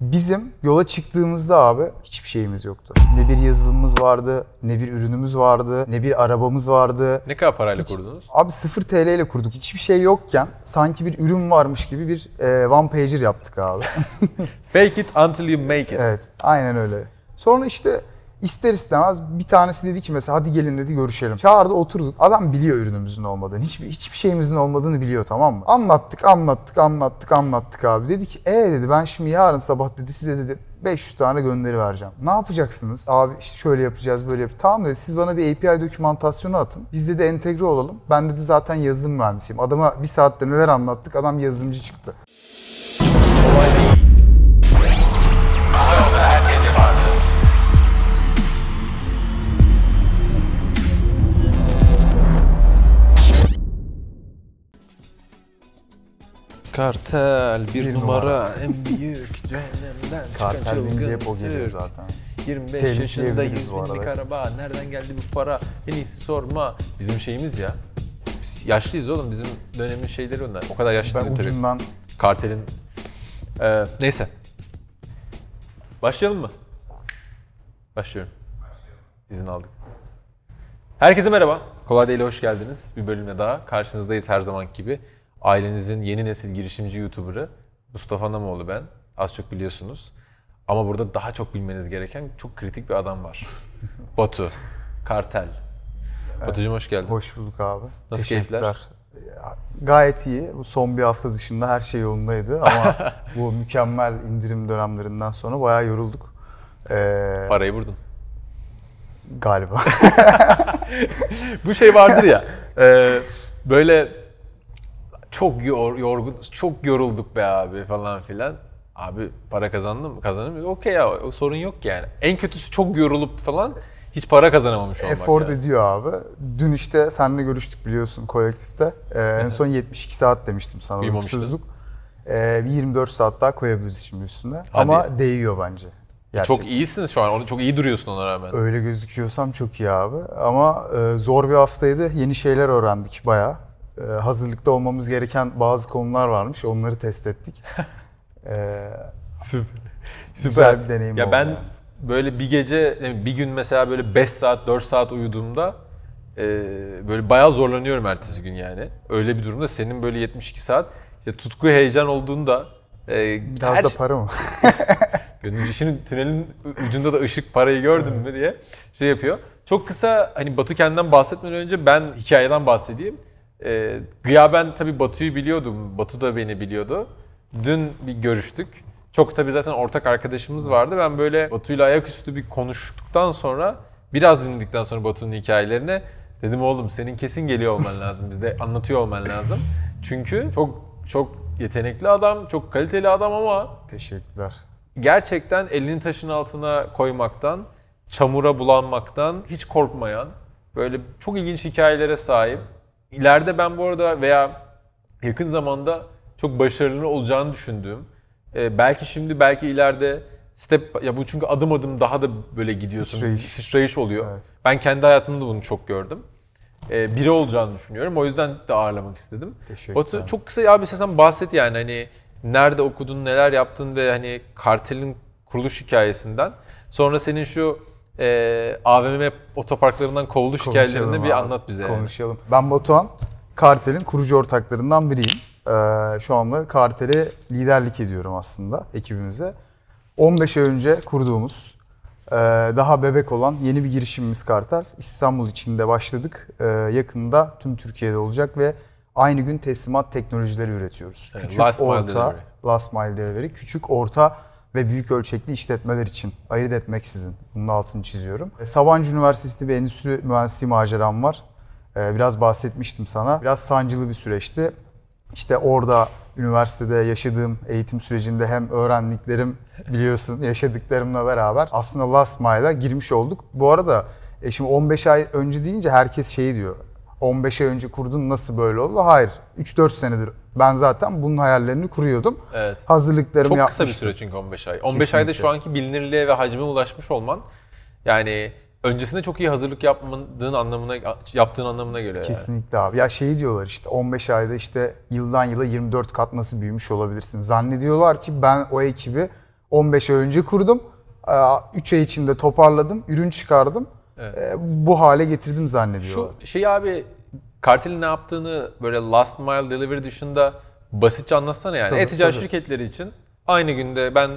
Bizim yola çıktığımızda abi hiçbir şeyimiz yoktu. Ne bir yazılımımız vardı, ne bir ürünümüz vardı, ne bir arabamız vardı. Ne kadar parayla Hiç, kurdunuz? Abi 0 TL ile kurduk. Hiçbir şey yokken sanki bir ürün varmış gibi bir e, one pager yaptık abi. Fake it until you make it. Evet, aynen öyle. Sonra işte İster istemez bir tanesi dedi ki mesela hadi gelin dedi görüşelim. Çağırdı oturduk. Adam biliyor ürünümüzün olmadığını. Hiçbir, hiçbir şeyimizin olmadığını biliyor tamam mı? Anlattık anlattık anlattık anlattık abi. Dedi ki e ee, dedi ben şimdi yarın sabah dedi size dedi 500 tane gönderi vereceğim. Ne yapacaksınız? Abi işte şöyle yapacağız böyle yap. Tamam dedi siz bana bir API dokümantasyonu atın. Biz de entegre olalım. Ben dedi zaten yazılım mühendisiyim. Adama bir saatte neler anlattık adam yazılımcı çıktı. Olay değil. Kartel bir, bir numara. numara en büyük cehennemden Kartel deyince hep o geliyor zaten. 25 Tehlik yaşında 100 binlik araba nereden geldi bu para en iyisi sorma bizim şeyimiz ya. Biz yaşlıyız oğlum bizim dönemin şeyleri onlar. O kadar yaşlı ben ucundan Kartelin ee, neyse. Başlayalım mı? Başlıyorum. Başlayalım. İzin aldık. Herkese merhaba. Kolay Değil'e hoş geldiniz. Bir bölümle daha karşınızdayız her zaman gibi. Ailenizin yeni nesil girişimci YouTuber'ı Mustafa Namoğlu ben. Az çok biliyorsunuz. Ama burada daha çok bilmeniz gereken çok kritik bir adam var. Batu. Kartel. Evet. Batucuğum hoş geldin. Hoş bulduk abi. Nasıl keyifler? Gayet iyi. Son bir hafta dışında her şey yolundaydı ama bu mükemmel indirim dönemlerinden sonra bayağı yorulduk. Ee, Parayı vurdun. Galiba. bu şey vardır ya. E, böyle çok yor, yorgun, çok yorulduk be abi falan filan. Abi para kazandın mı? Kazanır mı? Okey ya sorun yok yani. En kötüsü çok yorulup falan hiç para kazanamamış olmak. Efor yani. ediyor abi. Dün işte seninle görüştük biliyorsun kolektifte. Ee, en son 72 saat demiştim sana. Uyumamıştın. Ee, 24 saat daha koyabiliriz şimdi üstüne. Hadi. Ama değiyor bence. E, Gerçekten. Çok iyisiniz şu an. Onu çok iyi duruyorsun ona rağmen. Öyle gözüküyorsam çok iyi abi. Ama e, zor bir haftaydı. Yeni şeyler öğrendik bayağı. Ee, hazırlıkta olmamız gereken bazı konular varmış. Onları test ettik. Süper. Ee, Süper. Güzel bir deneyim ya ben yani. böyle bir gece bir gün mesela böyle 5 saat 4 saat uyuduğumda e, böyle bayağı zorlanıyorum ertesi gün yani. Öyle bir durumda senin böyle 72 saat işte tutku heyecan olduğunda e, biraz her... da şey- para mı? Gönül işinin tünelin ucunda da ışık parayı gördün mü diye şey yapıyor. Çok kısa hani Batu kendinden bahsetmeden önce ben hikayeden bahsedeyim. E, ee, gıyaben tabii Batu'yu biliyordum. Batu da beni biliyordu. Dün bir görüştük. Çok tabii zaten ortak arkadaşımız vardı. Ben böyle Batu'yla ayaküstü bir konuştuktan sonra biraz dinledikten sonra Batu'nun hikayelerini dedim oğlum senin kesin geliyor olman lazım. Bizde anlatıyor olman lazım. Çünkü çok çok yetenekli adam, çok kaliteli adam ama teşekkürler. Gerçekten elini taşın altına koymaktan, çamura bulanmaktan hiç korkmayan, böyle çok ilginç hikayelere sahip ileride ben bu arada veya yakın zamanda çok başarılı olacağını düşündüğüm, e, belki şimdi belki ileride step ya bu çünkü adım adım daha da böyle gidiyorsun. Sıçrayış, Sıçrayış oluyor. Evet. Ben kendi hayatımda bunu çok gördüm. E, biri olacağını düşünüyorum. O yüzden de ağırlamak istedim. Teşekkür Batu, çok kısa abi sen bahset yani hani nerede okudun, neler yaptın ve hani kartelin kuruluş hikayesinden. Sonra senin şu e, ee, AVM otoparklarından kovuluş hikayelerini bir anlat bize. Konuşalım. Ben Batuhan, Kartel'in kurucu ortaklarından biriyim. Ee, şu anda Kartel'e liderlik ediyorum aslında ekibimize. 15 ay önce kurduğumuz, e, daha bebek olan yeni bir girişimimiz Kartel. İstanbul içinde başladık. E, yakında tüm Türkiye'de olacak ve aynı gün teslimat teknolojileri üretiyoruz. küçük, last orta, mile delivery. last mile delivery. Küçük, orta ve büyük ölçekli işletmeler için ayırt etmeksizin bunun altını çiziyorum. E, Sabancı Üniversitesi ve Endüstri Mühendisliği maceram var. E, biraz bahsetmiştim sana. Biraz sancılı bir süreçti. İşte orada üniversitede yaşadığım eğitim sürecinde hem öğrendiklerim biliyorsun yaşadıklarımla beraber aslında Last Mile'a girmiş olduk. Bu arada e şimdi 15 ay önce deyince herkes şeyi diyor. 15 ay önce kurdun nasıl böyle oldu? Hayır. 3-4 senedir ben zaten bunun hayallerini kuruyordum. Evet. Hazırlıklarımı Çok yapmıştım. Çok kısa bir süre çünkü 15 ay. 15 Kesinlikle. ayda şu anki bilinirliğe ve hacme ulaşmış olman yani öncesinde çok iyi hazırlık yapmadığın anlamına yaptığın anlamına geliyor. Kesinlikle yani. abi. Ya şeyi diyorlar işte 15 ayda işte yıldan yıla 24 kat nasıl büyümüş olabilirsin. Zannediyorlar ki ben o ekibi 15 ay önce kurdum. 3 ay içinde toparladım, ürün çıkardım evet. e, bu hale getirdim zannediyorlar. Şu şey abi kartelin ne yaptığını böyle last mile delivery dışında basitçe anlatsana yani. Tabii, E-ticaret şirketleri için aynı günde ben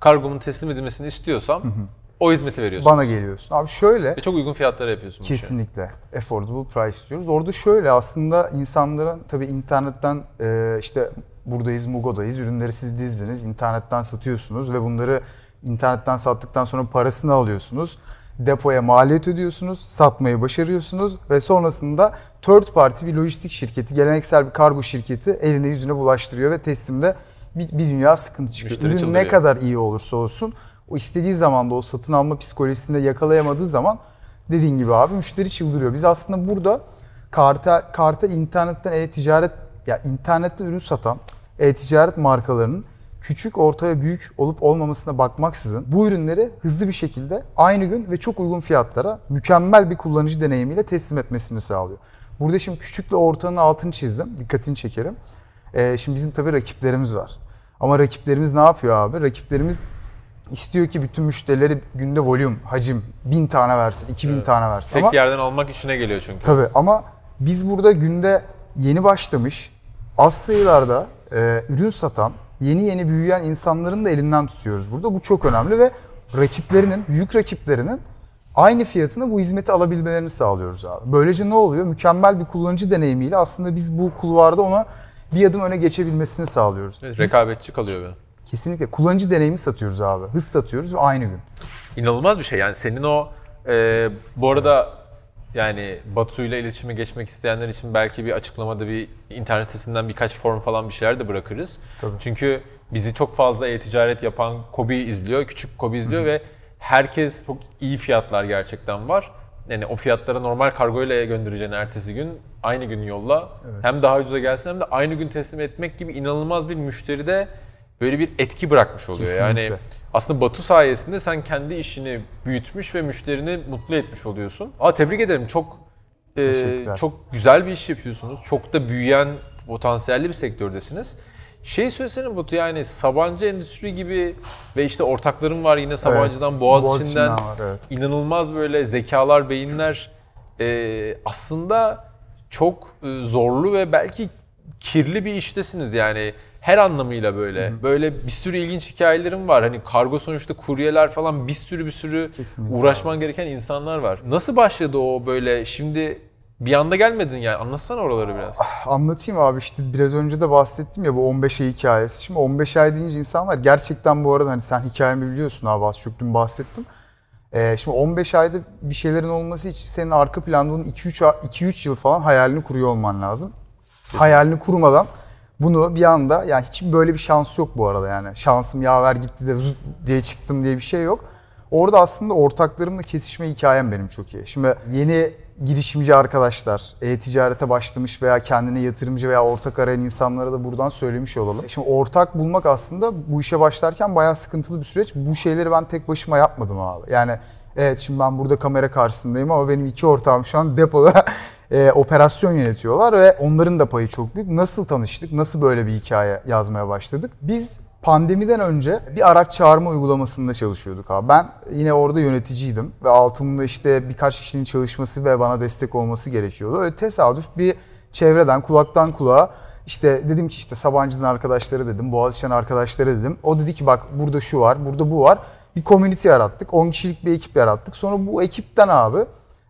kargomun teslim edilmesini istiyorsam hı hı. o hizmeti veriyorsun. Bana geliyorsun. Abi şöyle. Ve çok uygun fiyatlara yapıyorsun. Kesinlikle. Şey. Affordable price diyoruz. Orada şöyle aslında insanların tabii internetten e, işte buradayız, Mugo'dayız, ürünleri siz dizdiniz, internetten satıyorsunuz ve bunları internetten sattıktan sonra parasını alıyorsunuz depoya maliyet ödüyorsunuz, satmayı başarıyorsunuz ve sonrasında third party bir lojistik şirketi, geleneksel bir kargo şirketi eline yüzüne bulaştırıyor ve teslimde bir, bir dünya sıkıntı çıkıyor. Müşteri Ürün çıldırıyor. ne kadar iyi olursa olsun o istediği zaman da o satın alma psikolojisinde yakalayamadığı zaman dediğin gibi abi müşteri çıldırıyor. Biz aslında burada karta karta internetten e-ticaret ya internette ürün satan e-ticaret markalarının küçük, orta ve büyük olup olmamasına bakmaksızın bu ürünleri hızlı bir şekilde aynı gün ve çok uygun fiyatlara mükemmel bir kullanıcı deneyimiyle teslim etmesini sağlıyor. Burada şimdi küçükle ortanın altını çizdim. Dikkatini çekerim. Ee, şimdi bizim tabii rakiplerimiz var. Ama rakiplerimiz ne yapıyor abi? Rakiplerimiz istiyor ki bütün müşterileri günde volüm, hacim bin tane versin, iki bin evet. tane versin. Tek ama, yerden almak işine geliyor çünkü. Tabii ama biz burada günde yeni başlamış az sayılarda e, ürün satan yeni yeni büyüyen insanların da elinden tutuyoruz burada. Bu çok önemli ve rakiplerinin, büyük rakiplerinin aynı fiyatını bu hizmeti alabilmelerini sağlıyoruz abi. Böylece ne oluyor? Mükemmel bir kullanıcı deneyimiyle aslında biz bu kulvarda ona bir adım öne geçebilmesini sağlıyoruz. Evet, rekabetçi kalıyor böyle. Kesinlikle. Kullanıcı deneyimi satıyoruz abi. Hız satıyoruz ve aynı gün. İnanılmaz bir şey. Yani senin o e, bu arada yani Batu ile iletişime geçmek isteyenler için belki bir açıklamada bir internet sitesinden birkaç form falan bir şeyler de bırakırız. Tabii. Çünkü bizi çok fazla e-ticaret yapan Kobi izliyor, küçük Kobi izliyor Hı-hı. ve herkes çok iyi fiyatlar gerçekten var. Yani o fiyatlara normal kargo ile göndereceğini ertesi gün aynı gün yolla. Evet. Hem daha ucuza gelsin hem de aynı gün teslim etmek gibi inanılmaz bir müşteri de böyle bir etki bırakmış oluyor. Kesinlikle. Yani aslında Batu sayesinde sen kendi işini büyütmüş ve müşterini mutlu etmiş oluyorsun. Aa tebrik ederim. Çok e, çok güzel bir iş yapıyorsunuz. Çok da büyüyen potansiyelli bir sektördesiniz. Şey söylesene Batu yani Sabancı Endüstri gibi ve işte ortaklarım var yine Sabancı'dan, evet, Boğaziçi'nden var, evet. inanılmaz böyle zekalar, beyinler e, aslında çok e, zorlu ve belki kirli bir iştesiniz yani her anlamıyla böyle. hı Böyle bir sürü ilginç hikayelerim var. Hani kargo sonuçta kuryeler falan bir sürü bir sürü Kesinlikle. uğraşman gereken insanlar var. Nasıl başladı o böyle şimdi bir anda gelmedin yani anlatsana oraları biraz. Ah, anlatayım abi işte biraz önce de bahsettim ya bu 15 ay hikayesi. Şimdi 15 ay deyince insanlar gerçekten bu arada hani sen hikayemi biliyorsun abi az çok dün bahsettim. Ee, şimdi 15 ayda bir şeylerin olması için senin arka planda 3 2-3 yıl falan hayalini kuruyor olman lazım hayalini kurmadan bunu bir anda yani hiç böyle bir şans yok bu arada yani. Şansım yaver gitti de diye çıktım diye bir şey yok. Orada aslında ortaklarımla kesişme hikayem benim çok iyi. Şimdi yeni girişimci arkadaşlar, e-ticarete başlamış veya kendine yatırımcı veya ortak arayan insanlara da buradan söylemiş olalım. Şimdi ortak bulmak aslında bu işe başlarken bayağı sıkıntılı bir süreç. Bu şeyleri ben tek başıma yapmadım abi. Yani Evet şimdi ben burada kamera karşısındayım ama benim iki ortağım şu an depoda e, operasyon yönetiyorlar ve onların da payı çok büyük. Nasıl tanıştık? Nasıl böyle bir hikaye yazmaya başladık? Biz pandemiden önce bir araç çağırma uygulamasında çalışıyorduk abi. Ben yine orada yöneticiydim ve altımda işte birkaç kişinin çalışması ve bana destek olması gerekiyordu. Öyle tesadüf bir çevreden kulaktan kulağa işte dedim ki işte sabancının arkadaşları dedim, Boğaziçi'den arkadaşları dedim. O dedi ki bak burada şu var, burada bu var bir komünite yarattık. 10 kişilik bir ekip yarattık. Sonra bu ekipten abi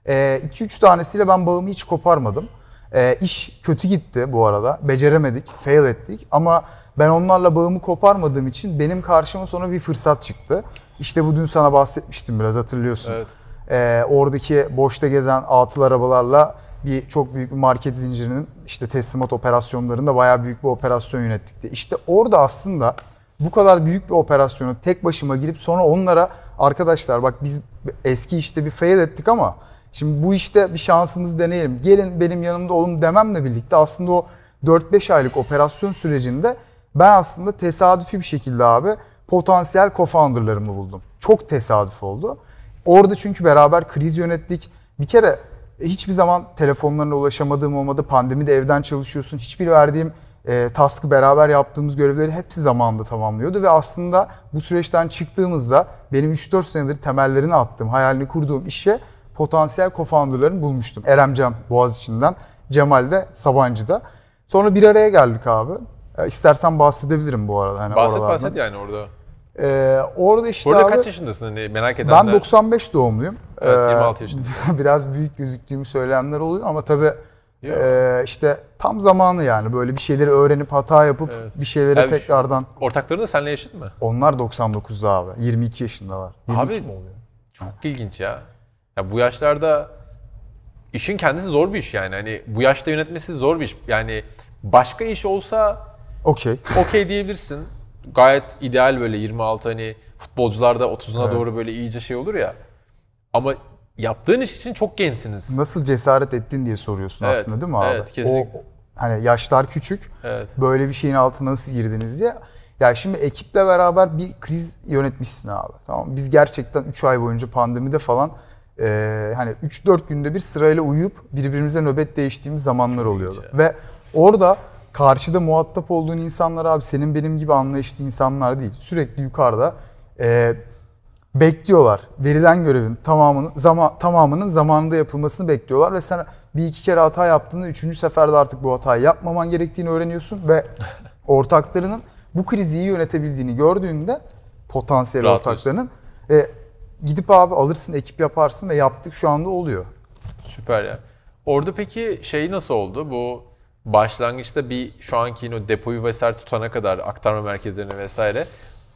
2-3 e, tanesiyle ben bağımı hiç koparmadım. E, iş kötü gitti bu arada. Beceremedik, fail ettik ama ben onlarla bağımı koparmadığım için benim karşıma sonra bir fırsat çıktı. İşte bu dün sana bahsetmiştim biraz hatırlıyorsun. Evet. Ee, oradaki boşta gezen atıl arabalarla bir çok büyük bir market zincirinin işte teslimat operasyonlarında bayağı büyük bir operasyon yönettik İşte orada aslında bu kadar büyük bir operasyonu tek başıma girip sonra onlara arkadaşlar bak biz eski işte bir fail ettik ama şimdi bu işte bir şansımızı deneyelim. Gelin benim yanımda olun dememle birlikte aslında o 4-5 aylık operasyon sürecinde ben aslında tesadüfi bir şekilde abi potansiyel co-founder'larımı buldum. Çok tesadüf oldu. Orada çünkü beraber kriz yönettik. Bir kere hiçbir zaman telefonlarına ulaşamadığım olmadı. pandemi de evden çalışıyorsun. Hiçbir verdiğim e, task'ı beraber yaptığımız görevleri hepsi zamanında tamamlıyordu ve aslında bu süreçten çıktığımızda benim 3-4 senedir temellerini attığım, hayalini kurduğum işe potansiyel kofounderlarını bulmuştum. Erem Cem Boğaziçi'nden, Cemal de Sabancı'da. Sonra bir araya geldik abi. E, istersen bahsedebilirim bu arada. Hani bahset oralardan. bahset yani orada. Ee, orada işte Burada abi, kaç yaşındasın hani merak edenler. Ben 95 doğumluyum. Evet, 26 e, yaşındayım. biraz büyük gözüktüğümü söyleyenler oluyor ama tabii Yok. Ee, işte tam zamanı yani böyle bir şeyleri öğrenip hata yapıp evet. bir şeyleri yani tekrardan. Ortakları da senle eşit mi? Onlar 99'da abi. 22 yaşındalar. 22 abi oluyor? Çok ha. ilginç ya. Ya bu yaşlarda işin kendisi zor bir iş yani. Hani bu yaşta yönetmesi zor bir iş. Yani başka iş olsa okey. Okey diyebilirsin. Gayet ideal böyle 26 hani futbolcularda 30'una evet. doğru böyle iyice şey olur ya. Ama yaptığın iş için çok gençsiniz. Nasıl cesaret ettin diye soruyorsun evet, aslında değil mi abi? Evet kesinlikle. O, hani yaşlar küçük. Evet. Böyle bir şeyin altına nasıl girdiniz diye. Ya şimdi ekiple beraber bir kriz yönetmişsin abi. Tamam Biz gerçekten 3 ay boyunca pandemide falan e, hani 3-4 günde bir sırayla uyuyup birbirimize nöbet değiştiğimiz zamanlar oluyordu. Ve orada karşıda muhatap olduğun insanlar abi senin benim gibi anlayışlı insanlar değil. Sürekli yukarıda e, bekliyorlar. Verilen görevin tamamının, zama, tamamının zamanında yapılmasını bekliyorlar ve sen bir iki kere hata yaptığında üçüncü seferde artık bu hatayı yapmaman gerektiğini öğreniyorsun ve ortaklarının bu krizi iyi yönetebildiğini gördüğünde potansiyel Rahat ortaklarının e, gidip abi alırsın ekip yaparsın ve yaptık şu anda oluyor. Süper ya. Orada peki şey nasıl oldu? Bu başlangıçta bir şu anki yine o depoyu vesaire tutana kadar aktarma merkezlerine vesaire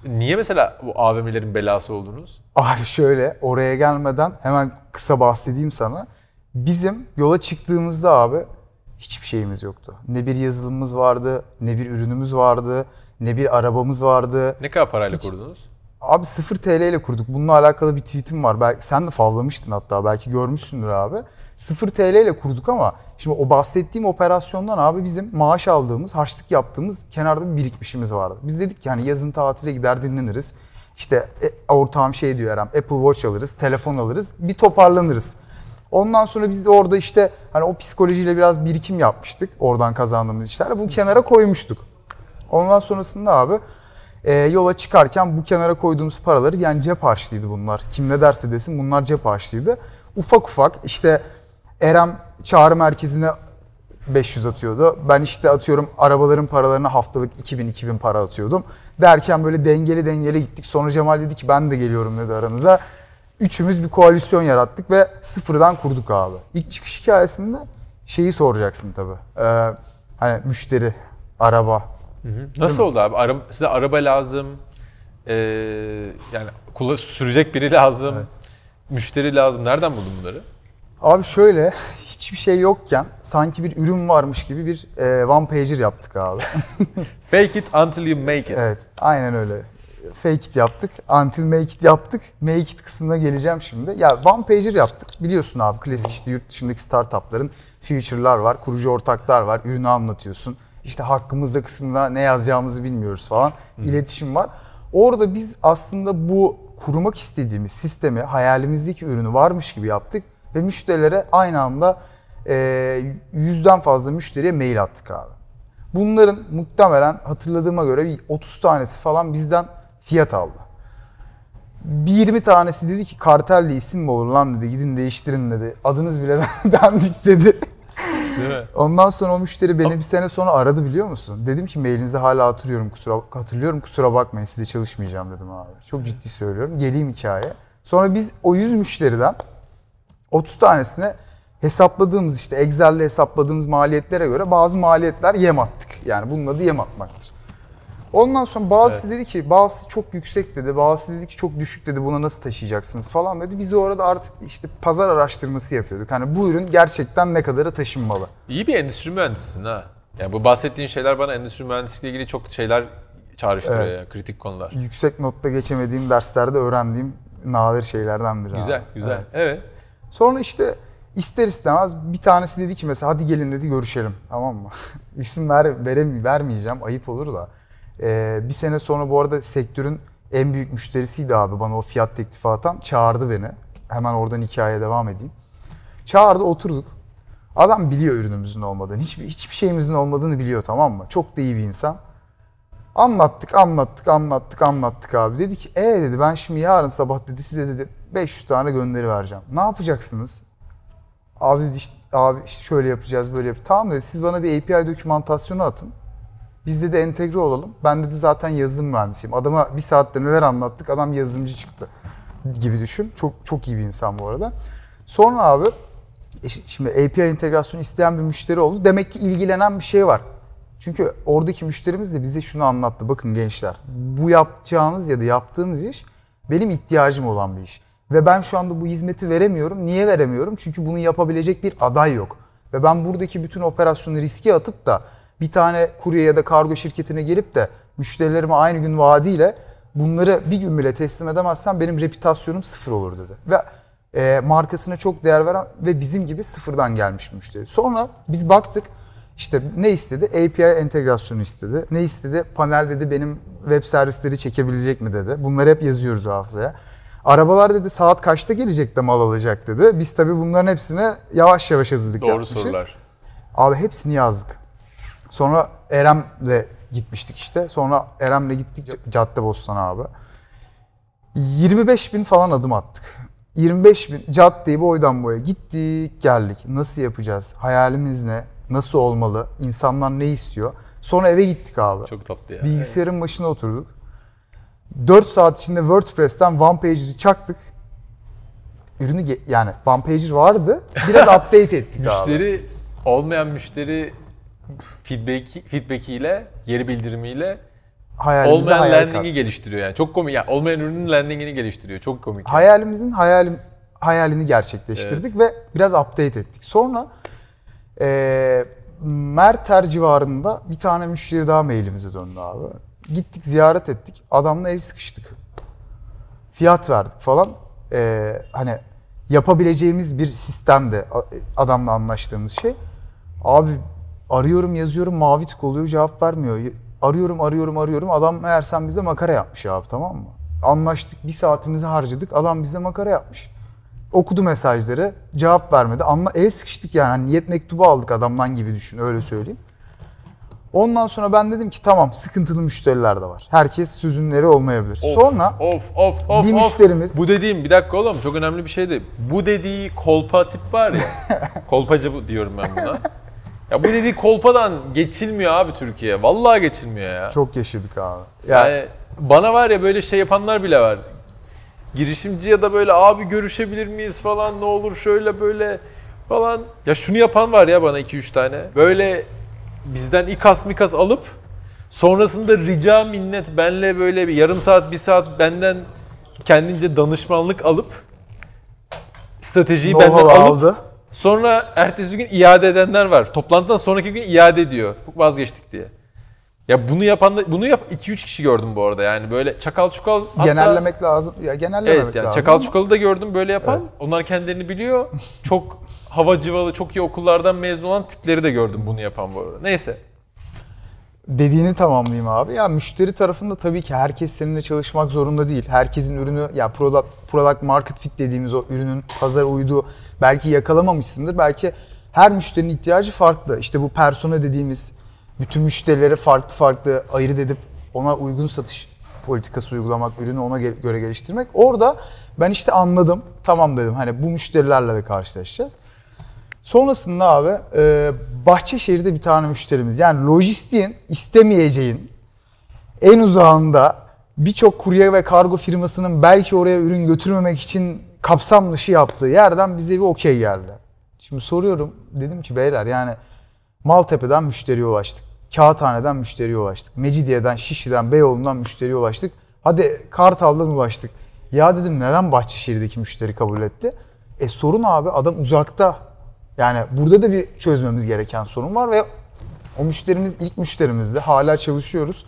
Niye mesela bu AVM'lerin belası oldunuz? Abi şöyle oraya gelmeden hemen kısa bahsedeyim sana. Bizim yola çıktığımızda abi hiçbir şeyimiz yoktu. Ne bir yazılımımız vardı, ne bir ürünümüz vardı, ne bir arabamız vardı. Ne kadar parayla Hiç... kurdunuz? Abi 0 TL ile kurduk. Bununla alakalı bir tweetim var. Belki sen de favlamıştın hatta. Belki görmüşsündür abi. 0 TL ile kurduk ama şimdi o bahsettiğim operasyondan abi bizim maaş aldığımız, harçlık yaptığımız kenarda bir birikmişimiz vardı. Biz dedik ki hani yazın tatile gider dinleniriz. İşte e, ortağım şey diyor Eren Apple Watch alırız, telefon alırız, bir toparlanırız. Ondan sonra biz orada işte hani o psikolojiyle biraz birikim yapmıştık. Oradan kazandığımız işlerle bu kenara koymuştuk. Ondan sonrasında abi e, yola çıkarken bu kenara koyduğumuz paraları yani cep harçlıydı bunlar. Kim ne derse desin bunlar cep harçlıydı. Ufak ufak işte Erem çağrı merkezine 500 atıyordu. Ben işte atıyorum arabaların paralarını haftalık 2000-2000 para atıyordum. Derken böyle dengeli dengeli gittik. Sonra Cemal dedi ki ben de geliyorum dedi aranıza. Üçümüz bir koalisyon yarattık ve sıfırdan kurduk abi. İlk çıkış hikayesinde şeyi soracaksın tabii. Ee, hani müşteri, araba. Hı hı. Nasıl oldu abi? Araba, size araba lazım. Ee, yani kula, sürecek biri lazım. Evet. Müşteri lazım. Nereden buldun bunları? Abi şöyle hiçbir şey yokken sanki bir ürün varmış gibi bir e, one pager yaptık abi. Fake it until you make it. Evet aynen öyle. Fake it yaptık. Until make it yaptık. Make it kısmına geleceğim şimdi. Ya one pager yaptık. Biliyorsun abi klasik işte yurt dışındaki startupların future'lar var, kurucu ortaklar var, ürünü anlatıyorsun. İşte hakkımızda kısmına ne yazacağımızı bilmiyoruz falan. İletişim var. Orada biz aslında bu kurmak istediğimiz sistemi hayalimizdeki ürünü varmış gibi yaptık ve müşterilere aynı anda e, yüzden fazla müşteriye mail attık abi. Bunların muhtemelen hatırladığıma göre bir 30 tanesi falan bizden fiyat aldı. 20 tanesi dedi ki kartelli isim mi olur lan dedi gidin değiştirin dedi. Adınız bile dendik dedi. Değil Ondan sonra o müşteri beni bir sene sonra aradı biliyor musun? Dedim ki mailinizi hala hatırlıyorum kusura hatırlıyorum kusura bakmayın size çalışmayacağım dedim abi. Çok ciddi söylüyorum. Geleyim hikaye. Sonra biz o 100 müşteriden 30 tanesine hesapladığımız işte Excel'le hesapladığımız maliyetlere göre bazı maliyetler yem attık. Yani bunun adı yem atmaktır. Ondan sonra bazısı evet. dedi ki bazısı çok yüksek dedi, bazısı dedi ki çok düşük dedi buna nasıl taşıyacaksınız falan dedi. Biz o arada artık işte pazar araştırması yapıyorduk. Hani bu ürün gerçekten ne kadara taşınmalı? İyi bir endüstri mühendisisin ha. Yani bu bahsettiğin şeyler bana endüstri mühendisliğiyle ilgili çok şeyler çağrıştırıyor evet. ya, kritik konular. Yüksek notta geçemediğim derslerde öğrendiğim nadir şeylerden biri. Güzel, abi. güzel. Evet. evet. Sonra işte ister istemez bir tanesi dedi ki mesela hadi gelin dedi görüşelim tamam mı? İsim ver, verem, vermeyeceğim ayıp olur da. Ee, bir sene sonra bu arada sektörün en büyük müşterisiydi abi bana o fiyat teklifi atan. Çağırdı beni. Hemen oradan hikayeye devam edeyim. Çağırdı oturduk. Adam biliyor ürünümüzün olmadığını. Hiçbir, hiçbir şeyimizin olmadığını biliyor tamam mı? Çok da iyi bir insan. Anlattık, anlattık, anlattık, anlattık abi. Dedi ki ee dedi ben şimdi yarın sabah dedi size dedi 500 tane gönderi vereceğim. Ne yapacaksınız? Abi işte, abi işte şöyle yapacağız, böyle yap. Tamam dedi. Siz bana bir API dokümantasyonu atın. Biz de, entegre olalım. Ben dedi zaten yazılım mühendisiyim. Adama bir saatte neler anlattık, adam yazılımcı çıktı gibi düşün. Çok çok iyi bir insan bu arada. Sonra abi e, şimdi API entegrasyonu isteyen bir müşteri oldu. Demek ki ilgilenen bir şey var. Çünkü oradaki müşterimiz de bize şunu anlattı. Bakın gençler bu yapacağınız ya da yaptığınız iş benim ihtiyacım olan bir iş. Ve ben şu anda bu hizmeti veremiyorum. Niye veremiyorum? Çünkü bunu yapabilecek bir aday yok. Ve ben buradaki bütün operasyonu riske atıp da bir tane kurye ya da kargo şirketine gelip de müşterilerime aynı gün vaadiyle bunları bir gün bile teslim edemezsem benim reputasyonum sıfır olur dedi. Ve e, markasına çok değer veren ve bizim gibi sıfırdan gelmiş müşteri. Sonra biz baktık işte ne istedi? API entegrasyonu istedi. Ne istedi? Panel dedi benim web servisleri çekebilecek mi dedi. Bunları hep yazıyoruz hafızaya. Arabalar dedi saat kaçta gelecek de mal alacak dedi. Biz tabii bunların hepsine yavaş yavaş hazırlık Doğru yapmışız. Doğru sorular. Abi hepsini yazdık. Sonra Erem'le gitmiştik işte. Sonra Erem'le gittik Caddebostan'a abi. 25 bin falan adım attık. 25 bin caddeyi boydan boya gittik geldik. Nasıl yapacağız? Hayalimiz ne? Nasıl olmalı? İnsanlar ne istiyor? Sonra eve gittik abi. Çok tatlı ya. Bilgisayarın evet. başına oturduk. 4 saat içinde WordPress'ten one pager'i çaktık. Ürünü yani one pager vardı. Biraz update ettik abi. Müşteri olmayan müşteri feedback feedbackiyle, geri bildirimiyle olmayan landing'i geliştiriyor yani. Çok komik. Yani olmayan ürünün landing'ini geliştiriyor. Çok komik. Yani. Hayalimizin hayalim hayalini gerçekleştirdik evet. ve biraz update ettik. Sonra e, Merter civarında bir tane müşteri daha mailimize döndü abi. Gittik ziyaret ettik. Adamla el sıkıştık. Fiyat verdik falan. Ee, hani yapabileceğimiz bir sistemde adamla anlaştığımız şey. Abi arıyorum yazıyorum mavi tık oluyor cevap vermiyor. Arıyorum arıyorum arıyorum adam eğer sen bize makara yapmış abi tamam mı? Anlaştık bir saatimizi harcadık adam bize makara yapmış. Okudu mesajları cevap vermedi. Anla, el sıkıştık yani. yani niyet mektubu aldık adamdan gibi düşün öyle söyleyeyim. Ondan sonra ben dedim ki tamam sıkıntılı müşteriler de var. Herkes süzünleri olmayabilir. Of, sonra of, of, of, bir of. müşterimiz... Bu dediğim bir dakika oğlum çok önemli bir şeydi. Bu dediği kolpa tip var ya. kolpacı diyorum ben buna. Ya bu dediği kolpadan geçilmiyor abi Türkiye. Vallahi geçilmiyor ya. Çok yaşadık abi. Yani, yani bana var ya böyle şey yapanlar bile var. Girişimci ya da böyle abi görüşebilir miyiz falan ne olur şöyle böyle falan. Ya şunu yapan var ya bana 2-3 tane. Böyle bizden ikas mikas alıp sonrasında rica minnet benle böyle bir yarım saat bir saat benden kendince danışmanlık alıp stratejiyi Know-how benden alıp sonra ertesi gün iade edenler var. Toplantıdan sonraki gün iade ediyor. Vazgeçtik diye. Ya bunu yapan da, bunu yap 2-3 kişi gördüm bu arada yani böyle çakal çukal hatta, genellemek lazım. Ya genellemek evet, yani lazım. Çakal çukalı da gördüm böyle yapan. Evet. Onlar kendilerini biliyor. çok hava civalı, çok iyi okullardan mezun olan tipleri de gördüm bunu yapan bu arada. Neyse. Dediğini tamamlayayım abi. Ya müşteri tarafında tabii ki herkes seninle çalışmak zorunda değil. Herkesin ürünü ya product, product market fit dediğimiz o ürünün pazar uyduğu belki yakalamamışsındır. Belki her müşterinin ihtiyacı farklı. İşte bu persona dediğimiz bütün müşterilere farklı farklı ayırt edip ona uygun satış politikası uygulamak, ürünü ona göre geliştirmek. Orada ben işte anladım. Tamam dedim hani bu müşterilerle de karşılaşacağız. Sonrasında abi e, Bahçeşehir'de bir tane müşterimiz yani lojistiğin istemeyeceğin en uzağında birçok kurye ve kargo firmasının belki oraya ürün götürmemek için kapsam dışı yaptığı yerden bize bir okey geldi. Şimdi soruyorum dedim ki beyler yani Maltepe'den müşteriye ulaştık. Kağıthane'den müşteriye ulaştık. Mecidiye'den, Şişli'den, Beyoğlu'ndan müşteriye ulaştık. Hadi Kartal'dan ulaştık. Ya dedim neden Bahçeşehir'deki müşteri kabul etti? E sorun abi adam uzakta. Yani burada da bir çözmemiz gereken sorun var ve o müşterimiz ilk müşterimizdi. Hala çalışıyoruz.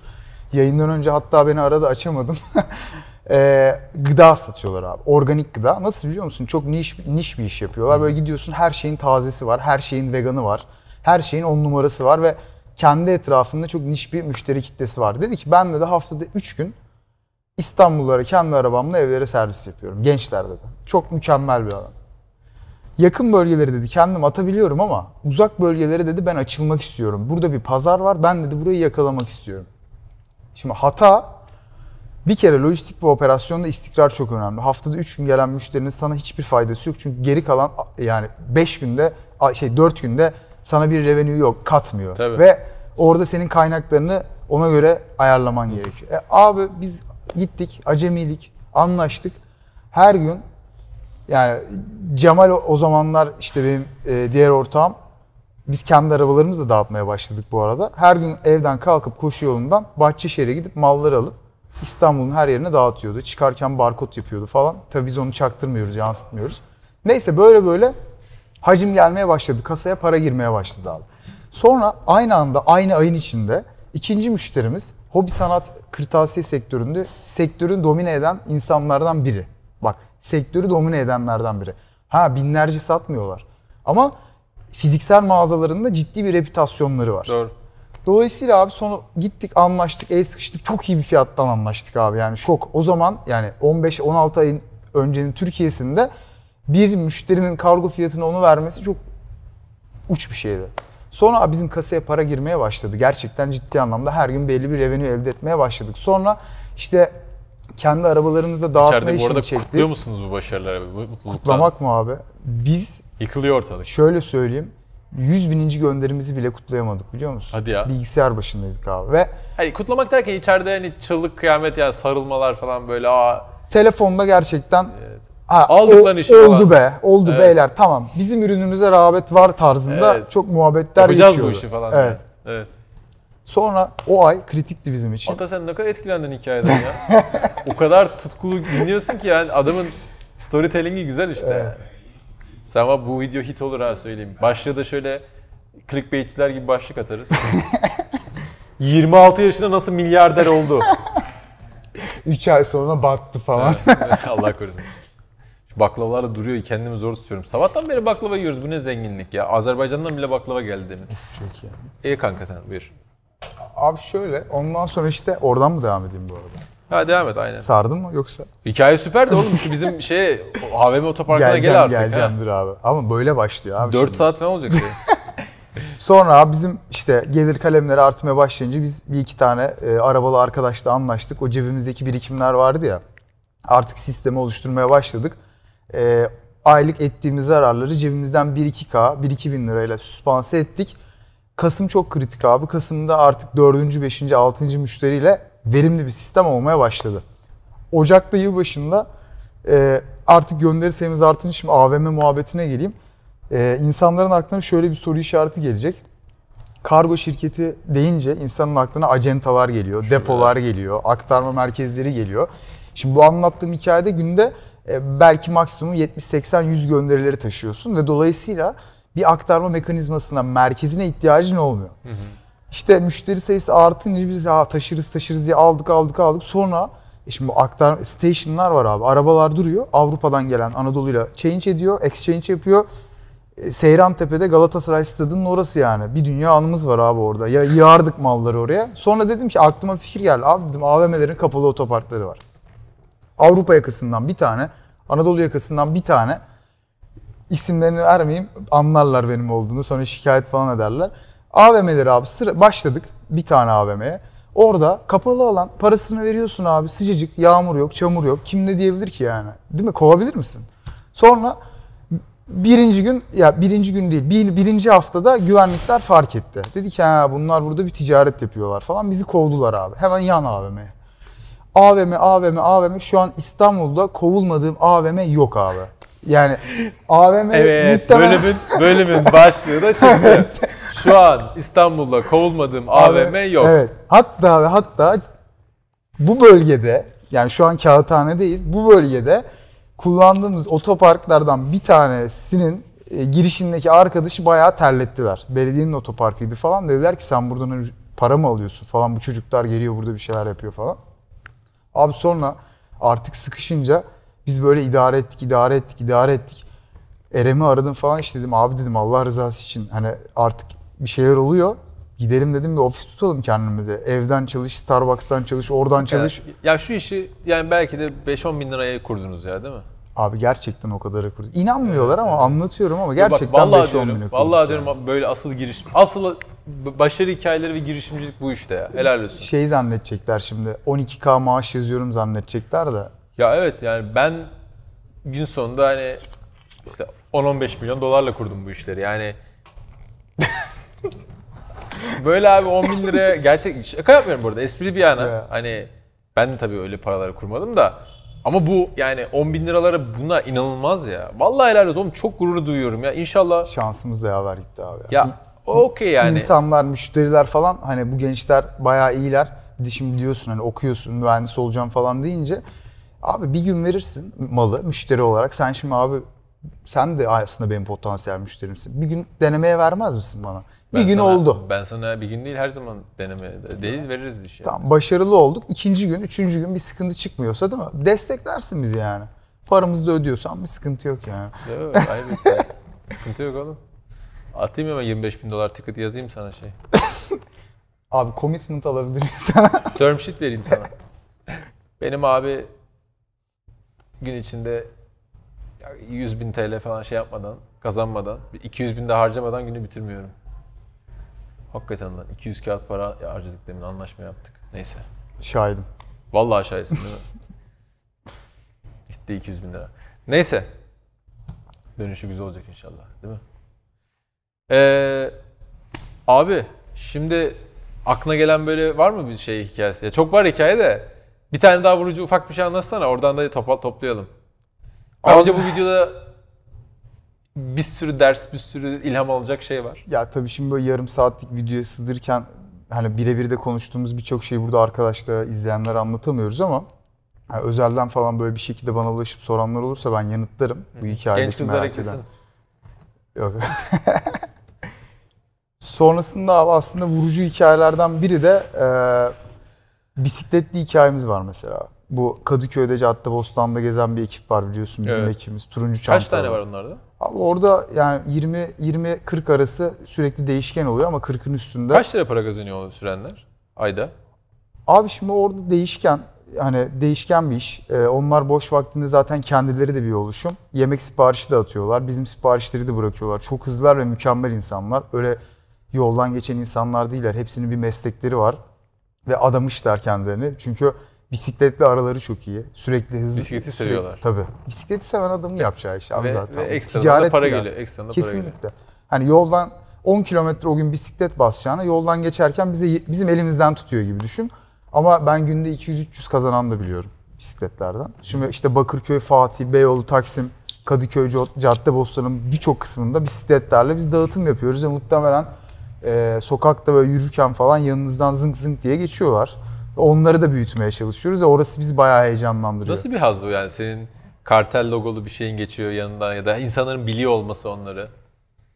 Yayından önce hatta beni arada açamadım. e, gıda satıyorlar abi. Organik gıda. Nasıl biliyor musun? Çok niş, niş bir iş yapıyorlar. Böyle gidiyorsun her şeyin tazesi var. Her şeyin veganı var. Her şeyin on numarası var ve kendi etrafında çok niş bir müşteri kitlesi var. Dedi ki ben de haftada 3 gün İstanbullara kendi arabamla evlere servis yapıyorum. Gençler dedi. Çok mükemmel bir adam. Yakın bölgeleri dedi kendim atabiliyorum ama uzak bölgelere dedi ben açılmak istiyorum. Burada bir pazar var ben dedi burayı yakalamak istiyorum. Şimdi hata bir kere lojistik bir operasyonda istikrar çok önemli. Haftada 3 gün gelen müşterinin sana hiçbir faydası yok. Çünkü geri kalan yani 5 günde şey 4 günde sana bir revenue yok, katmıyor. Tabii. Ve orada senin kaynaklarını ona göre ayarlaman Hı. gerekiyor. E, abi biz gittik, acemilik, anlaştık. Her gün yani Cemal o zamanlar işte benim e, diğer ortağım biz kendi arabalarımızı da dağıtmaya başladık bu arada. Her gün evden kalkıp koşu yolundan Bahçeşehir'e gidip malları alıp İstanbul'un her yerine dağıtıyordu. Çıkarken barkod yapıyordu falan. Tabii biz onu çaktırmıyoruz, yansıtmıyoruz. Neyse böyle böyle Hacim gelmeye başladı. Kasaya para girmeye başladı abi. Sonra aynı anda aynı ayın içinde ikinci müşterimiz hobi sanat kırtasiye sektöründe sektörün domine eden insanlardan biri. Bak sektörü domine edenlerden biri. Ha binlerce satmıyorlar. Ama fiziksel mağazalarında ciddi bir reputasyonları var. Doğru. Dolayısıyla abi sonra gittik anlaştık, el sıkıştık. Çok iyi bir fiyattan anlaştık abi yani şok. O zaman yani 15-16 ayın öncenin Türkiye'sinde bir müşterinin kargo fiyatına onu vermesi çok uç bir şeydi. Sonra bizim kasaya para girmeye başladı. Gerçekten ciddi anlamda her gün belli bir revenue elde etmeye başladık. Sonra işte kendi arabalarımızda dağıtma İçeride işini bu arada kutluyor musunuz bu başarıları? Bu Kutlamak mı abi? Biz Yıkılıyor ortalık. şöyle söyleyeyim. 100 bininci gönderimizi bile kutlayamadık biliyor musun? Hadi ya. Bilgisayar başındaydık abi ve Hani kutlamak derken içeride hani çığlık kıyamet yani sarılmalar falan böyle aa. telefonda gerçekten Evet. Ha, Aldıkların o, işi Oldu falan. be, oldu evet. beyler tamam. Bizim ürünümüze rağbet var tarzında evet. çok muhabbetler Yapacağız geçiyordu. Yapacağız bu işi falan. Evet. evet. Sonra o ay kritikti bizim için. Ata sen ne kadar etkilendin hikayeden ya. o kadar tutkulu dinliyorsun ki yani adamın storytellingi güzel işte. Evet. Sen bak bu video hit olur ha söyleyeyim. Başlığı da şöyle clickbaitçiler gibi başlık atarız. 26 yaşında nasıl milyarder oldu? 3 ay sonra battı falan. Evet, Allah korusun. Şu baklavalar duruyor kendimi zor tutuyorum. Sabahtan beri baklava yiyoruz bu ne zenginlik ya. Azerbaycan'dan bile baklava geldi demin. Çok iyi. İyi kanka sen buyur. Abi şöyle ondan sonra işte oradan mı devam edeyim bu arada? Ha devam et aynen. Sardın mı yoksa? Hikaye süper de oğlum şu bizim şey AVM otoparkına geleceğim, gel artık. Geleceğim dur abi. Ama böyle başlıyor abi. 4 şimdi. saat ne olacak? Sonra abi bizim işte gelir kalemleri artmaya başlayınca biz bir iki tane e, arabalı arkadaşla anlaştık. O cebimizdeki birikimler vardı ya. Artık sistemi oluşturmaya başladık e, aylık ettiğimiz zararları cebimizden 1-2K, 1-2 bin lirayla süspanse ettik. Kasım çok kritik abi. Kasım'da artık 4. 5. 6. müşteriyle verimli bir sistem olmaya başladı. Ocak'ta yılbaşında e, artık gönderi sayımız artınca şimdi AVM muhabbetine geleyim. E, insanların aklına şöyle bir soru işareti gelecek. Kargo şirketi deyince insanın aklına acentalar geliyor, Şöyle. depolar geliyor, aktarma merkezleri geliyor. Şimdi bu anlattığım hikayede günde e, belki maksimum 70-80-100 gönderileri taşıyorsun ve dolayısıyla bir aktarma mekanizmasına, merkezine ihtiyacın olmuyor. Hı hı. İşte müşteri sayısı artınca biz ha, taşırız taşırız diye aldık aldık aldık. Sonra e şimdi bu aktarma station'lar var abi. Arabalar duruyor. Avrupa'dan gelen Anadolu'yla change ediyor, exchange yapıyor. E, Tepe'de Galatasaray Stadı'nın orası yani. Bir dünya anımız var abi orada. Ya yığardık malları oraya. Sonra dedim ki aklıma fikir geldi. Abi dedim AVM'lerin kapalı otoparkları var. Avrupa yakasından bir tane, Anadolu yakasından bir tane isimlerini vermeyeyim anlarlar benim olduğunu sonra şikayet falan ederler. AVM'leri abi sıra, başladık bir tane AVM'ye. Orada kapalı alan parasını veriyorsun abi sıcacık yağmur yok çamur yok kim ne diyebilir ki yani değil mi kovabilir misin? Sonra birinci gün ya birinci gün değil bir, birinci haftada güvenlikler fark etti. Dedi ki ha bunlar burada bir ticaret yapıyorlar falan bizi kovdular abi hemen yan AVM'ye. AVM, AVM, AVM. Şu an İstanbul'da kovulmadığım AVM yok abi. Yani AVM evet, muhtemelen... bölümün, bölümün başlığı da çıktı. evet. Şu an İstanbul'da kovulmadığım AVM yok. Evet. Hatta ve hatta bu bölgede yani şu an Kağıthane'deyiz. Bu bölgede kullandığımız otoparklardan bir tanesinin e, girişindeki arkadaşı bayağı terlettiler. Belediyenin otoparkıydı falan. Dediler ki sen buradan para mı alıyorsun falan bu çocuklar geliyor burada bir şeyler yapıyor falan. Abi sonra artık sıkışınca biz böyle idare ettik, idare ettik, idare ettik. Erem'i aradım falan işte dedim abi dedim Allah rızası için hani artık bir şeyler oluyor. Gidelim dedim bir ofis tutalım kendimize. Evden çalış, Starbucks'tan çalış, oradan çalış. Yani, ya şu işi yani belki de 5-10 bin liraya kurdunuz ya değil mi? Abi gerçekten o kadar kurduk. İnanmıyorlar ama anlatıyorum ama gerçekten Bak, vallahi 5-10 diyorum, bine kurduk. Vallahi yani. diyorum böyle asıl giriş, asıl başarı hikayeleri ve girişimcilik bu işte ya. Helal olsun. Şey zannedecekler şimdi 12K maaş yazıyorum zannedecekler de. Ya evet yani ben gün sonunda hani işte 10-15 milyon dolarla kurdum bu işleri yani. böyle abi 10 bin liraya gerçek şaka yapmıyorum burada espri bir yana. Evet. Hani ben de tabii öyle paraları kurmadım da ama bu yani 10 bin liralara bunlar inanılmaz ya. Vallahi helal olsun oğlum çok gurur duyuyorum ya. İnşallah Şansımız da yaver gitti abi. ya okey yani. İnsanlar, müşteriler falan hani bu gençler bayağı iyiler. Bir de şimdi diyorsun hani okuyorsun, mühendis olacağım falan deyince abi bir gün verirsin malı müşteri olarak. Sen şimdi abi sen de aslında benim potansiyel müşterimsin. Bir gün denemeye vermez misin bana? bir gün sana, oldu. Ben sana bir gün değil her zaman deneme değil veririz işi. Yani. Tamam başarılı olduk. İkinci gün, üçüncü gün bir sıkıntı çıkmıyorsa değil mi? Desteklersin bizi yani. Paramızı da ödüyorsan bir sıkıntı yok yani. Yok ayıp. sıkıntı yok oğlum. Atayım hemen 25 bin dolar ticket yazayım sana şey. abi commitment alabilirim sana. Term sheet vereyim sana. Benim abi gün içinde 100 bin TL falan şey yapmadan, kazanmadan, 200 bin de harcamadan günü bitirmiyorum. Hakikaten lan 200 kağıt para harcadık demin anlaşma yaptık. Neyse. Şahidim. Vallahi şahitsin değil mi? Gitti 200 bin lira. Neyse. Dönüşü güzel olacak inşallah değil mi? Ee, abi şimdi aklına gelen böyle var mı bir şey hikayesi? Ya çok var hikaye de bir tane daha vurucu ufak bir şey anlatsana oradan da topla, toplayalım. Bence bu videoda bir sürü ders, bir sürü ilham alacak şey var. Ya tabii şimdi böyle yarım saatlik videoya sızdırırken, hani birebir de konuştuğumuz birçok şeyi burada arkadaşlar, izleyenler anlatamıyoruz ama yani özelden falan böyle bir şekilde bana ulaşıp soranlar olursa ben yanıtlarım. Bu hikayede Genç kızlar eklesin. Yok. Sonrasında aslında vurucu hikayelerden biri de e, bisikletli hikayemiz var mesela. Bu Kadıköy'de Caddebostan'da gezen bir ekip var biliyorsun bizim evet. ekibimiz. Turuncu çanta. Kaç tane var onlarda? Abi orada yani 20 20 40 arası sürekli değişken oluyor ama 40'ın üstünde. Kaç lira para kazanıyor sürenler ayda? Abi şimdi orada değişken hani değişken bir iş. Ee, onlar boş vaktinde zaten kendileri de bir oluşum. Yemek siparişi de atıyorlar. Bizim siparişleri de bırakıyorlar. Çok hızlılar ve mükemmel insanlar. Öyle yoldan geçen insanlar değiller. Hepsinin bir meslekleri var ve adamışlar kendilerini. Çünkü Bisikletle araları çok iyi. Sürekli hızlı. Bisikleti seviyorlar. Tabii. Bisikleti seven adamın yapacağı iş abi ve, zaten. Ve ekstra da para geliyor. Ekstra da Kesinlikle. Para geliyor. Hani yoldan 10 kilometre o gün bisiklet basacağına yoldan geçerken bize bizim elimizden tutuyor gibi düşün. Ama ben günde 200-300 kazanan da biliyorum bisikletlerden. Şimdi işte Bakırköy, Fatih, Beyoğlu, Taksim, Kadıköy, Caddebostan'ın birçok kısmında bisikletlerle biz dağıtım yapıyoruz ve muhtemelen e, sokakta böyle yürürken falan yanınızdan zınk zınk diye geçiyorlar. Onları da büyütmeye çalışıyoruz ve orası bizi bayağı heyecanlandırıyor. Nasıl bir haz bu yani senin kartel logolu bir şeyin geçiyor yanından ya da insanların biliyor olması onları?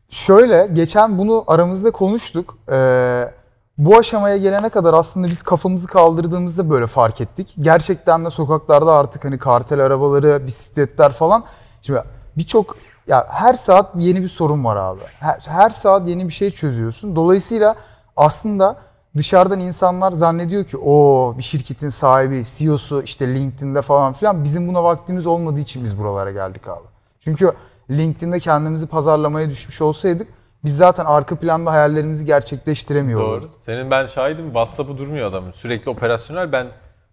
Şöyle geçen bunu aramızda konuştuk. Ee, bu aşamaya gelene kadar aslında biz kafamızı kaldırdığımızda böyle fark ettik. Gerçekten de sokaklarda artık hani kartel arabaları, bisikletler falan. Şimdi birçok ya her saat yeni bir sorun var abi. Her, her saat yeni bir şey çözüyorsun. Dolayısıyla aslında dışarıdan insanlar zannediyor ki o bir şirketin sahibi, CEO'su işte LinkedIn'de falan filan bizim buna vaktimiz olmadığı için biz buralara geldik abi. Çünkü LinkedIn'de kendimizi pazarlamaya düşmüş olsaydık biz zaten arka planda hayallerimizi gerçekleştiremiyoruz. Doğru. Senin ben şahidim WhatsApp'ı durmuyor adamın. Sürekli operasyonel. Ben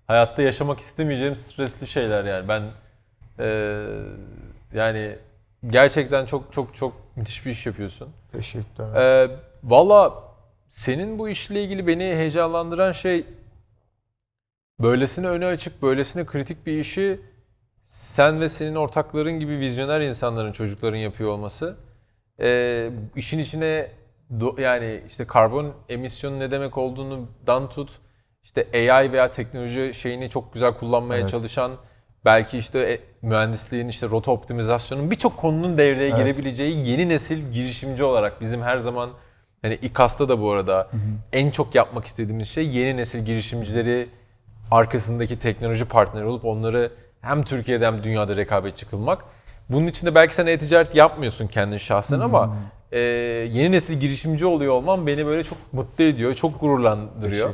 hayatta yaşamak istemeyeceğim stresli şeyler yani. Ben ee, yani gerçekten çok çok çok müthiş bir iş yapıyorsun. Teşekkürler. Ee, Valla senin bu işle ilgili beni heyecanlandıran şey böylesine öne açık, böylesine kritik bir işi sen ve senin ortakların gibi vizyoner insanların, çocukların yapıyor olması. Ee, işin içine do- yani işte karbon emisyonu ne demek olduğunu dan tut, işte AI veya teknoloji şeyini çok güzel kullanmaya evet. çalışan, belki işte e, mühendisliğin, işte rota optimizasyonun birçok konunun devreye evet. girebileceği yeni nesil girişimci olarak bizim her zaman Hani İKAS'ta da bu arada hı hı. en çok yapmak istediğimiz şey yeni nesil girişimcileri arkasındaki teknoloji partneri olup onları hem Türkiye'de hem dünyada rekabetçi kılmak. Bunun için de belki sen e-ticaret yapmıyorsun kendin şahsen hı ama e, yeni nesil girişimci oluyor olman beni böyle çok mutlu ediyor, çok gururlandırıyor.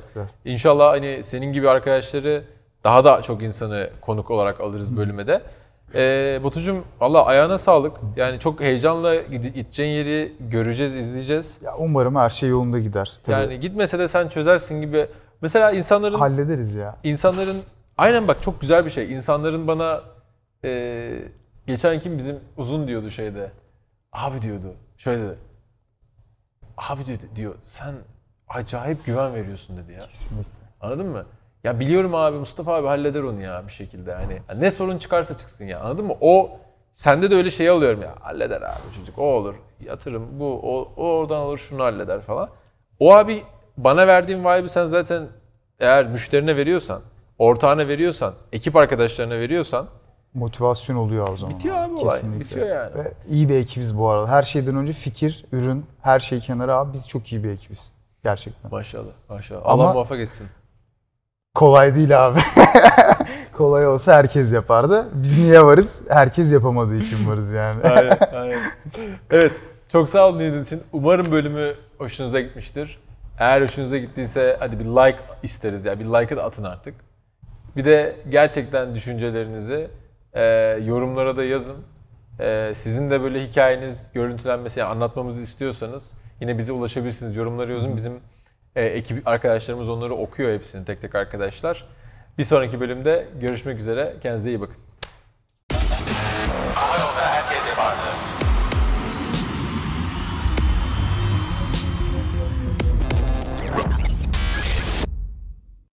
İnşallah hani senin gibi arkadaşları daha da çok insanı konuk olarak alırız bölüme de. Ee, Batucuğum valla ayağına sağlık. Yani çok heyecanla gideceğin yeri göreceğiz, izleyeceğiz. Ya umarım her şey yolunda gider. Tabii. Yani gitmese de sen çözersin gibi. Mesela insanların... Hallederiz ya. İnsanların... aynen bak çok güzel bir şey. İnsanların bana... E, geçen kim bizim uzun diyordu şeyde. Abi diyordu. Şöyle dedi. Abi dedi, diyor sen acayip güven veriyorsun dedi ya. Kesinlikle. Anladın mı? Ya biliyorum abi Mustafa abi halleder onu ya bir şekilde. Hani ne sorun çıkarsa çıksın ya anladın mı? O sende de öyle şey alıyorum ya halleder abi çocuk o olur yatırım bu o, o oradan olur şunu halleder falan. O abi bana verdiğin vibe'ı sen zaten eğer müşterine veriyorsan, ortağına veriyorsan, ekip arkadaşlarına veriyorsan motivasyon oluyor o zaman. Bitiyor abi olay. Bitiyor yani. Ve iyi bir ekibiz bu arada. Her şeyden önce fikir, ürün, her şey kenara abi biz çok iyi bir ekibiz. Gerçekten. Maşallah. Maşallah. Allah Ama muvaffak etsin. Kolay değil abi. Kolay olsa herkes yapardı. Biz niye varız? Herkes yapamadığı için varız yani. aynen, aynen. Evet, çok sağ olun dinlediğiniz için. Umarım bölümü hoşunuza gitmiştir. Eğer hoşunuza gittiyse hadi bir like isteriz ya. Yani bir like'ı da atın artık. Bir de gerçekten düşüncelerinizi e, yorumlara da yazın. E, sizin de böyle hikayeniz görüntülenmesi, yani anlatmamızı istiyorsanız yine bize ulaşabilirsiniz. yorumları yazın. Bizim e, ekip arkadaşlarımız onları okuyor hepsini tek tek arkadaşlar. Bir sonraki bölümde görüşmek üzere. Kendinize iyi bakın. Anadolu'da herkes